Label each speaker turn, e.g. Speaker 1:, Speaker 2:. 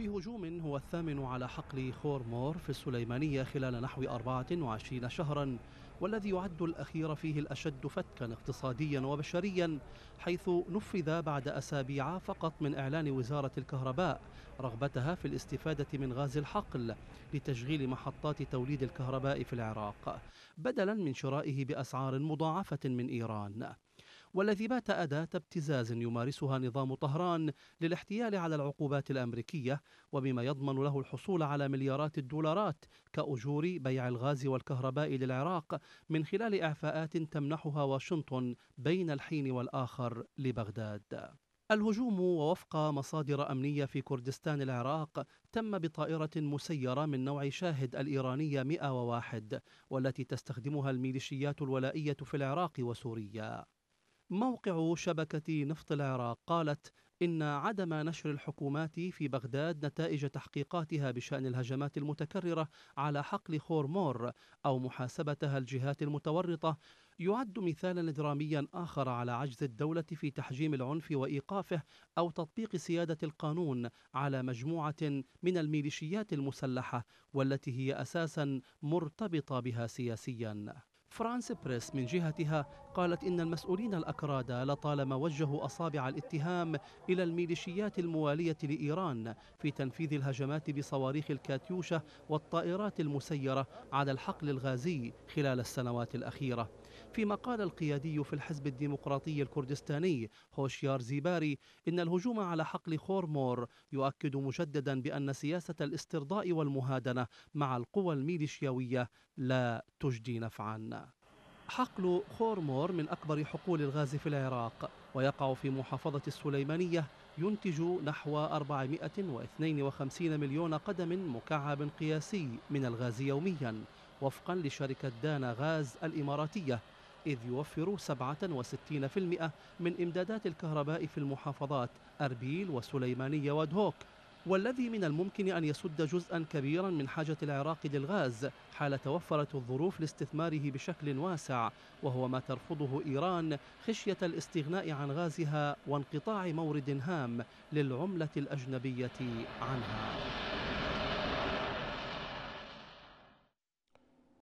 Speaker 1: في هجوم هو الثامن على حقل خورمور في السليمانية خلال نحو 24 شهرا والذي يعد الأخير فيه الأشد فتكا اقتصاديا وبشريا حيث نفذ بعد أسابيع فقط من إعلان وزارة الكهرباء رغبتها في الاستفادة من غاز الحقل لتشغيل محطات توليد الكهرباء في العراق بدلا من شرائه بأسعار مضاعفة من إيران والذي بات أداة ابتزاز يمارسها نظام طهران للاحتيال على العقوبات الأمريكية وبما يضمن له الحصول على مليارات الدولارات كأجور بيع الغاز والكهرباء للعراق من خلال إعفاءات تمنحها واشنطن بين الحين والآخر لبغداد الهجوم ووفق مصادر أمنية في كردستان العراق تم بطائرة مسيرة من نوع شاهد الإيرانية 101 والتي تستخدمها الميليشيات الولائية في العراق وسوريا موقع شبكة نفط العراق قالت إن عدم نشر الحكومات في بغداد نتائج تحقيقاتها بشأن الهجمات المتكررة على حقل خورمور أو محاسبتها الجهات المتورطة يعد مثالا دراميا آخر على عجز الدولة في تحجيم العنف وإيقافه أو تطبيق سيادة القانون على مجموعة من الميليشيات المسلحة والتي هي أساسا مرتبطة بها سياسيا فرانس بريس من جهتها قالت إن المسؤولين الأكراد لطالما وجهوا أصابع الاتهام إلى الميليشيات الموالية لإيران في تنفيذ الهجمات بصواريخ الكاتيوشا والطائرات المسيرة على الحقل الغازي خلال السنوات الأخيرة فيما قال القيادي في الحزب الديمقراطي الكردستاني هوشيار زيباري إن الهجوم على حقل خورمور يؤكد مجددا بأن سياسة الاسترضاء والمهادنة مع القوى الميليشياوية لا تجدي نفعاً حقل خورمور من أكبر حقول الغاز في العراق ويقع في محافظة السليمانية ينتج نحو 452 مليون قدم مكعب قياسي من الغاز يوميا وفقا لشركة دانا غاز الإماراتية إذ يوفر 67% من إمدادات الكهرباء في المحافظات أربيل وسليمانية ودهوك والذي من الممكن أن يسد جزءا كبيرا من حاجة العراق للغاز حال توفرت الظروف لاستثماره بشكل واسع وهو ما ترفضه إيران خشية الاستغناء عن غازها وانقطاع مورد هام للعملة الأجنبية عنها